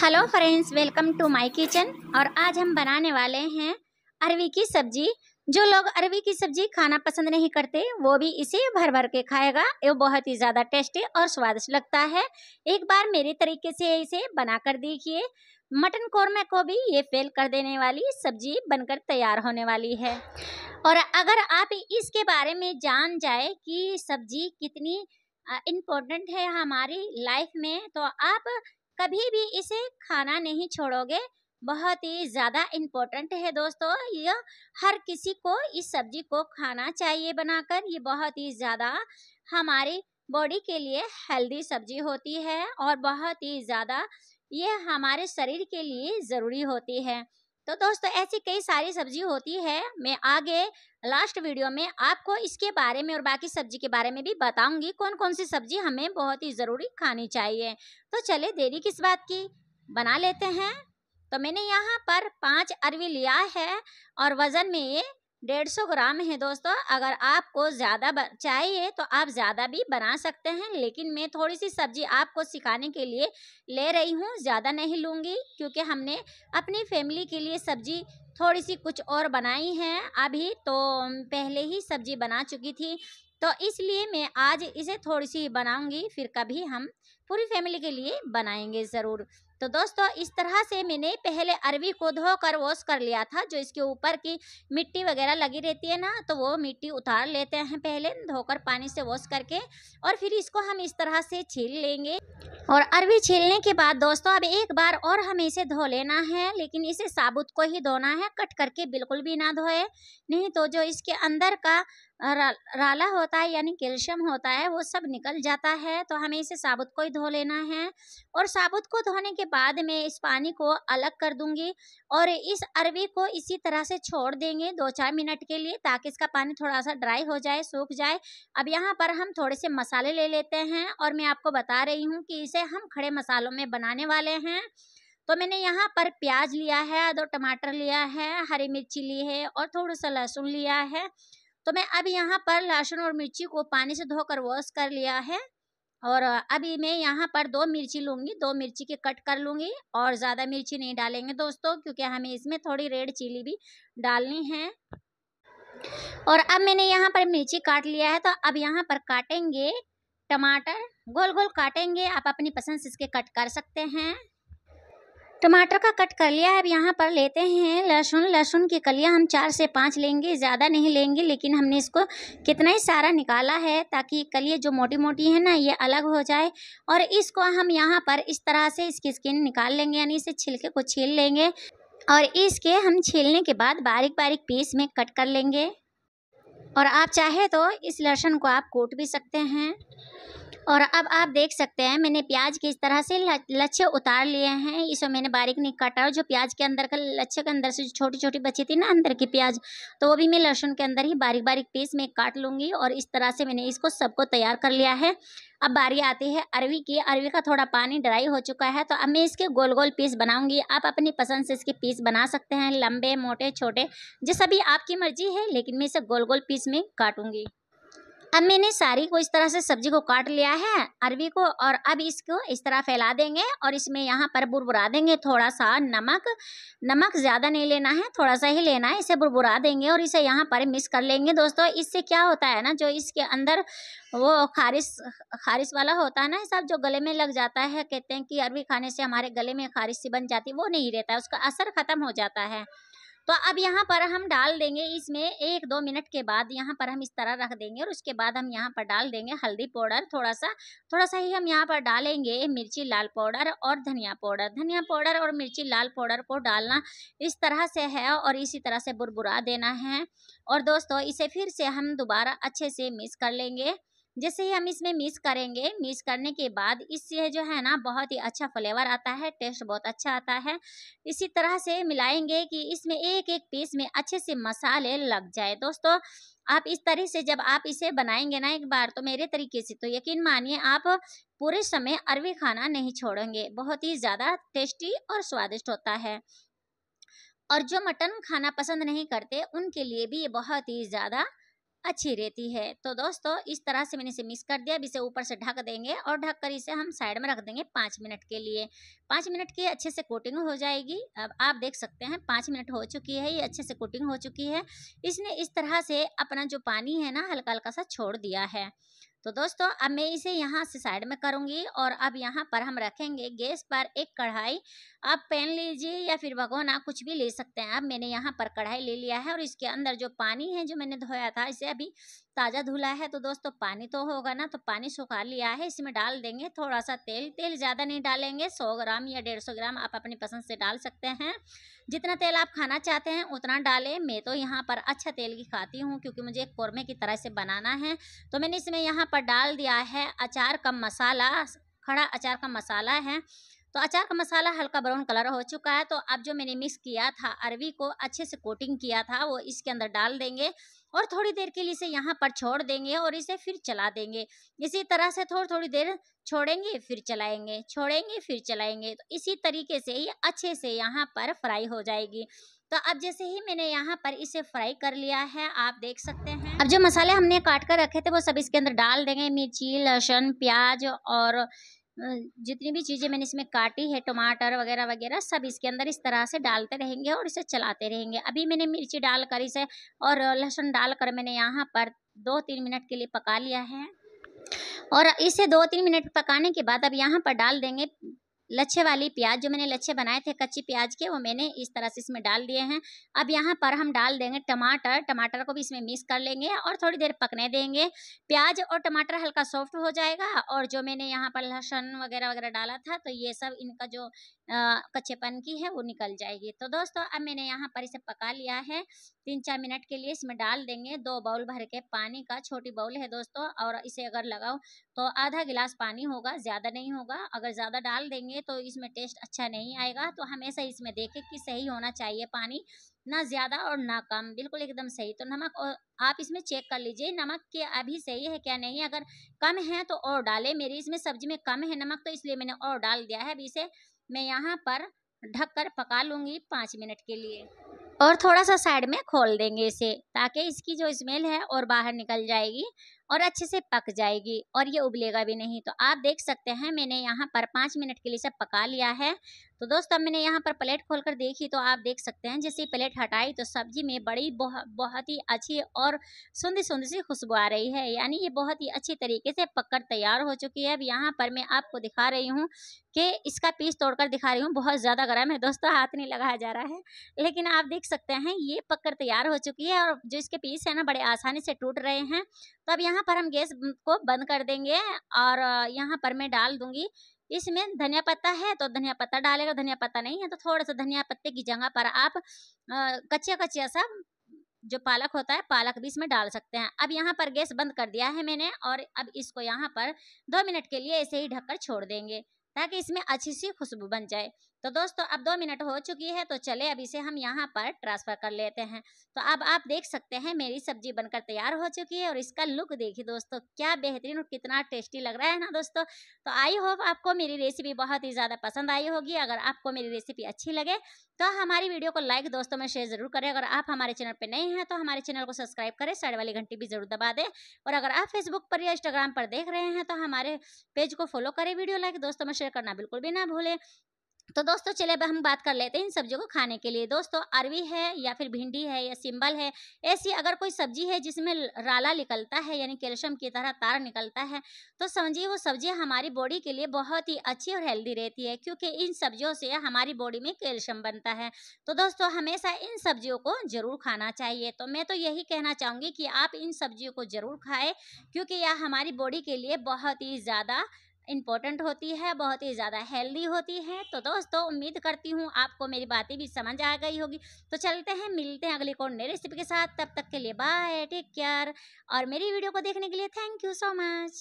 hello friends welcome to my kitchen और आज हम बनाने वाले हैं अरवी की सब्जी जो लोग अरवी की सब्जी खाना पसंद नहीं करते वो भी इसे भर भर के खाएगा ये बहुत ही ज़्यादा टेस्टी और स्वादिष्ट लगता है एक बार मेरे तरीके से इसे बना कर देखिए मटन कौरमा को भी ये फेल कर देने वाली सब्जी बनकर तैयार होने वाली है और अगर आप इसके बारे में जान जाए कि सब्जी कितनी इम्पोर्टेंट है हमारी लाइफ में तो आप कभी भी इसे खाना नहीं छोड़ोगे बहुत ही ज़्यादा इम्पोर्टेंट है दोस्तों यह हर किसी को इस सब्जी को खाना चाहिए बनाकर ये बहुत ही ज़्यादा हमारी बॉडी के लिए हेल्दी सब्जी होती है और बहुत ही ज़्यादा ये हमारे शरीर के लिए ज़रूरी होती है तो दोस्तों ऐसी कई सारी सब्जी होती है मैं आगे लास्ट वीडियो में आपको इसके बारे में और बाकी सब्जी के बारे में भी बताऊंगी कौन कौन सी सब्जी हमें बहुत ही ज़रूरी खानी चाहिए तो चले देरी किस बात की बना लेते हैं तो मैंने यहाँ पर पाँच अरवी लिया है और वज़न में ये डेढ़ सौ ग्राम है दोस्तों अगर आपको ज़्यादा चाहिए तो आप ज़्यादा भी बना सकते हैं लेकिन मैं थोड़ी सी सब्जी आपको सिखाने के लिए ले रही हूँ ज़्यादा नहीं लूँगी क्योंकि हमने अपनी फैमिली के लिए सब्जी थोड़ी सी कुछ और बनाई है अभी तो पहले ही सब्जी बना चुकी थी तो इसलिए मैं आज इसे थोड़ी सी बनाऊँगी फिर कभी हम पूरी फैमिली के लिए बनाएंगे ज़रूर तो दोस्तों इस तरह से मैंने पहले अरवी को धोकर वॉश कर लिया था जो इसके ऊपर की मिट्टी वगैरह लगी रहती है ना तो वो मिट्टी उतार लेते हैं पहले धोकर पानी से वॉश करके और फिर इसको हम इस तरह से छील लेंगे और अरवी छीलने के बाद दोस्तों अब एक बार और हमें इसे धो लेना है लेकिन इसे साबुत को ही धोना है कट करके बिल्कुल भी ना धोए नहीं तो जो इसके अंदर का रा, राला होता है यानी कैल्शियम होता है वो सब निकल जाता है तो हमें इसे साबुत को ही धो लेना है और साबुत को धोने के बाद मैं इस पानी को अलग कर दूंगी और इस अरवी को इसी तरह से छोड़ देंगे दो चार मिनट के लिए ताकि इसका पानी थोड़ा सा ड्राई हो जाए सूख जाए अब यहाँ पर हम थोड़े से मसाले ले लेते हैं और मैं आपको बता रही हूँ कि इसे हम खड़े मसालों में बनाने वाले हैं तो मैंने यहाँ पर प्याज लिया है दो टमाटर लिया है हरी मिर्ची ली है और थोड़ा सा लहसुन लिया है तो मैं अब यहाँ पर लहसुन और मिर्ची को पानी से धोकर वॉश कर लिया है और अभी मैं यहाँ पर दो मिर्ची लूँगी दो मिर्ची के कट कर लूँगी और ज़्यादा मिर्ची नहीं डालेंगे दोस्तों क्योंकि हमें इसमें थोड़ी रेड चिली भी डालनी है और अब मैंने यहाँ पर मिर्ची काट लिया है तो अब यहाँ पर काटेंगे टमाटर गोल गोल काटेंगे आप अपनी पसंद से इसके कट कर सकते हैं टमाटर का कट कर लिया अब यहाँ पर लेते हैं लहसुन लहसुन की कलियाँ हम चार से पाँच लेंगे ज़्यादा नहीं लेंगे लेकिन हमने इसको कितना ही सारा निकाला है ताकि कलियाँ जो मोटी मोटी है ना ये अलग हो जाए और इसको हम यहाँ पर इस तरह से इसकी स्किन निकाल लेंगे यानी इसे छिलके को छील लेंगे और इसके हम छीलने के बाद बारीक बारीक पीस में कट कर लेंगे और आप चाहे तो इस लहसुन को आप कूट भी सकते हैं और अब आप देख सकते हैं मैंने प्याज किस तरह से लच्छे उतार लिए हैं इसे मैंने बारीक नहीं काटा और जो प्याज के अंदर का लच्छे के अंदर से जो छोटी छोटी बची थी ना अंदर की प्याज तो वो भी मैं लहसुन के अंदर ही बारीक बारीक पीस में काट लूँगी और इस तरह से मैंने इसको सबको तैयार कर लिया है अब बारी आती है अरवी की अरवी का थोड़ा पानी ड्राई हो चुका है तो अब मैं इसके गोल गोल पीस बनाऊँगी आप अपनी पसंद से इसके पीस बना सकते हैं लंबे मोटे छोटे जैसा भी आपकी मर्जी है लेकिन मैं इसे गोल गोल पीस में काटूँगी अब मैंने सारी को इस तरह से सब्जी को काट लिया है अरवी को और अब इसको इस तरह फैला देंगे और इसमें यहाँ पर बुरबुरा देंगे थोड़ा सा नमक नमक ज़्यादा नहीं लेना है थोड़ा सा ही लेना है इसे बुरबुरा देंगे और इसे यहाँ पर मिक्स कर लेंगे दोस्तों इससे क्या होता है ना जो इसके अंदर वो खारिश खारिश वाला होता है ना सब जो गले में लग जाता है कहते हैं कि अरवी खाने से हमारे गले में खारिश सी बन जाती वो नहीं रहता है उसका असर ख़त्म हो जाता है तो अब यहाँ पर हम डाल देंगे इसमें एक दो मिनट के बाद यहाँ पर हम इस तरह रख देंगे और उसके बाद हम यहाँ पर डाल देंगे हल्दी पाउडर थोड़ा सा थोड़ा सा ही हम यहाँ पर डालेंगे मिर्ची लाल पाउडर और धनिया पाउडर धनिया पाउडर और मिर्ची लाल पाउडर को डालना इस तरह से है और इसी तरह से बुरबुरा देना है और दोस्तों इसे फिर से हम दोबारा अच्छे से मिक्स कर लेंगे जैसे ही हम इसमें मिक्स करेंगे मिक्स करने के बाद इससे जो है ना बहुत ही अच्छा फ्लेवर आता है टेस्ट बहुत अच्छा आता है इसी तरह से मिलाएंगे कि इसमें एक एक पीस में अच्छे से मसाले लग जाए दोस्तों आप इस तरह से जब आप इसे बनाएंगे ना एक बार तो मेरे तरीके से तो यकीन मानिए आप पूरे समय अरवी खाना नहीं छोड़ेंगे बहुत ही ज़्यादा टेस्टी और स्वादिष्ट होता है और जो मटन खाना पसंद नहीं करते उनके लिए भी ये बहुत ही ज़्यादा अच्छी रहती है तो दोस्तों इस तरह से मैंने इसे मिक्स कर दिया अब इसे ऊपर से ढक देंगे और ढक कर इसे हम साइड में रख देंगे पाँच मिनट के लिए पाँच मिनट की अच्छे से कोटिंग हो जाएगी अब आप देख सकते हैं पाँच मिनट हो चुकी है ये अच्छे से कोटिंग हो चुकी है इसने इस तरह से अपना जो पानी है ना हल्का हल्का सा छोड़ दिया है तो दोस्तों अब मैं इसे यहाँ से साइड में करूँगी और अब यहाँ पर हम रखेंगे गैस पर एक कढ़ाई आप पैन लीजिए या फिर भगोना कुछ भी ले सकते हैं अब मैंने यहाँ पर कढ़ाई ले लिया है और इसके अंदर जो पानी है जो मैंने धोया था इसे अभी ताज़ा धुला है तो दोस्तों पानी तो होगा ना तो पानी सुखा लिया है इसमें डाल देंगे थोड़ा सा तेल तेल ज़्यादा नहीं डालेंगे सौ ग्राम या डेढ़ सौ ग्राम आप अपनी पसंद से डाल सकते हैं जितना तेल आप खाना चाहते हैं उतना डालें मैं तो यहाँ पर अच्छा तेल की खाती हूँ क्योंकि मुझे एक कौरमे की तरह से बनाना है तो मैंने इसमें यहाँ पर डाल दिया है अचार का मसाला खड़ा अचार का मसाला है तो अचार का मसाला हल्का ब्राउन कलर हो चुका है तो अब जो मैंने मिक्स किया था अरवी को अच्छे से कोटिंग किया था वो इसके अंदर डाल देंगे और थोड़ी देर के लिए इसे यहाँ पर छोड़ देंगे और इसे फिर चला देंगे इसी तरह से थोड़ी थोड़ी देर छोड़ेंगे फिर चलाएंगे छोड़ेंगे फिर चलाएंगे तो इसी तरीके से ये अच्छे से यहाँ पर फ्राई हो जाएगी तो अब जैसे ही मैंने यहाँ पर इसे फ्राई कर लिया है आप देख सकते हैं अब जो मसाले हमने काट कर रखे थे वो सब इसके अंदर डाल देंगे मिर्ची लहसुन प्याज और जितनी भी चीज़ें मैंने इसमें काटी है टमाटर वगैरह वगैरह सब इसके अंदर इस तरह से डालते रहेंगे और इसे चलाते रहेंगे अभी मैंने मिर्ची डालकर इसे और लहसुन डालकर मैंने यहाँ पर दो तीन मिनट के लिए पका लिया है और इसे दो तीन मिनट पकाने के बाद अब यहाँ पर डाल देंगे लच्छे वाली प्याज जो मैंने लच्छे बनाए थे कच्ची प्याज के वो मैंने इस तरह से इसमें डाल दिए हैं अब यहाँ पर हम डाल देंगे टमाटर टमाटर को भी इसमें मिक्स कर लेंगे और थोड़ी देर पकने देंगे प्याज और टमाटर हल्का सॉफ्ट हो जाएगा और जो मैंने यहाँ पर लहसुन वगैरह वगैरह डाला था तो ये सब इनका जो कच्चेपन की है वो निकल जाएगी तो दोस्तों अब मैंने यहाँ पर इसे पका लिया है तीन चार मिनट के लिए इसमें डाल देंगे दो बाउल भर के पानी का छोटी बाउल है दोस्तों और इसे अगर लगाओ तो आधा गिलास पानी होगा ज़्यादा नहीं होगा अगर ज़्यादा डाल देंगे तो इसमें टेस्ट अच्छा नहीं आएगा तो हमेशा इसमें देखें कि सही होना चाहिए पानी ना ज़्यादा और ना कम बिल्कुल एकदम सही तो नमक और आप इसमें चेक कर लीजिए नमक के अभी सही है क्या नहीं अगर कम है तो और डालें मेरी इसमें सब्जी में कम है नमक तो इसलिए मैंने और डाल दिया है अभी इसे मैं यहाँ पर ढक कर पका लूँगी पाँच मिनट के लिए और थोड़ा सा साइड में खोल देंगे इसे ताकि इसकी जो स्मेल है और बाहर निकल जाएगी और अच्छे से पक जाएगी और ये उबलेगा भी नहीं तो आप देख सकते हैं मैंने यहाँ पर पाँच मिनट के लिए इसे पका लिया है तो दोस्तों अब मैंने यहाँ पर प्लेट खोलकर देखी तो आप देख सकते हैं जैसे प्लेट हटाई तो सब्जी में बड़ी बहुत बहुत ही अच्छी और सुंदर सुंदर सी खुशबू आ रही है यानी ये बहुत ही अच्छी तरीके से पककर तैयार हो चुकी है अब यहाँ पर मैं आपको दिखा रही हूँ कि इसका पीस तोड़कर दिखा रही हूँ बहुत ज़्यादा गर्म है दोस्तों हाथ नहीं लगाया जा रहा है लेकिन आप देख सकते हैं ये पककर तैयार हो चुकी है और जो इसके पीस है ना बड़े आसानी से टूट रहे हैं तो अब यहाँ पर हम गैस को बंद कर देंगे और यहाँ पर मैं डाल दूँगी इसमें धनिया पत्ता है तो धनिया पत्ता डालेगा धनिया पत्ता नहीं है तो थोड़ा सा धनिया पत्ते की जगह पर आप कच्चा कच्चा सा जो पालक होता है पालक भी इसमें डाल सकते हैं अब यहाँ पर गैस बंद कर दिया है मैंने और अब इसको यहाँ पर दो मिनट के लिए ऐसे ही ढककर छोड़ देंगे ताकि इसमें अच्छी सी खुशबू बन जाए तो दोस्तों अब दो मिनट हो चुकी है तो चले अब इसे हम यहाँ पर ट्रांसफ़र कर लेते हैं तो अब आप देख सकते हैं मेरी सब्जी बनकर तैयार हो चुकी है और इसका लुक देखिए दोस्तों क्या बेहतरीन और कितना टेस्टी लग रहा है ना दोस्तों तो आई होप आपको मेरी रेसिपी बहुत ही ज़्यादा पसंद आई होगी अगर आपको मेरी रेसिपी अच्छी लगे तो हमारी वीडियो को लाइक दोस्तों में शेयर ज़रूर करें अगर आप हमारे चैनल पर नए हैं तो हमारे चैनल को सब्सक्राइब करें साइड वाली घंटी भी ज़रूर दबा दें और अगर आप फेसबुक पर या इंस्टाग्राम पर देख रहे हैं तो हमारे पेज को फॉलो करें वीडियो लाइक दोस्तों में शेयर करना बिल्कुल भी ना भूलें तो दोस्तों चले अब हम बात कर लेते हैं इन सब्जियों को खाने के लिए दोस्तों अरवी है या फिर भिंडी है या सिंबल है ऐसी अगर कोई सब्जी है जिसमें राला निकलता है यानी कैल्शियम की तरह तार निकलता है तो समझिए वो सब्जी हमारी बॉडी के लिए बहुत ही अच्छी और हेल्दी रहती है क्योंकि इन सब्जियों से हमारी बॉडी में कैल्शियम बनता है तो दोस्तों हमेशा इन सब्जियों को जरूर खाना चाहिए तो मैं तो यही कहना चाहूँगी कि आप इन सब्जियों को जरूर खाएँ क्योंकि यह हमारी बॉडी के लिए बहुत ही ज़्यादा इम्पोर्टेंट होती है बहुत ही ज़्यादा हेल्दी होती है तो दोस्तों उम्मीद करती हूँ आपको मेरी बातें भी समझ आ गई होगी तो चलते हैं मिलते हैं अगली कौन नई रेसिपी के साथ तब तक के लिए बाय टेक केयर और मेरी वीडियो को देखने के लिए थैंक यू सो मच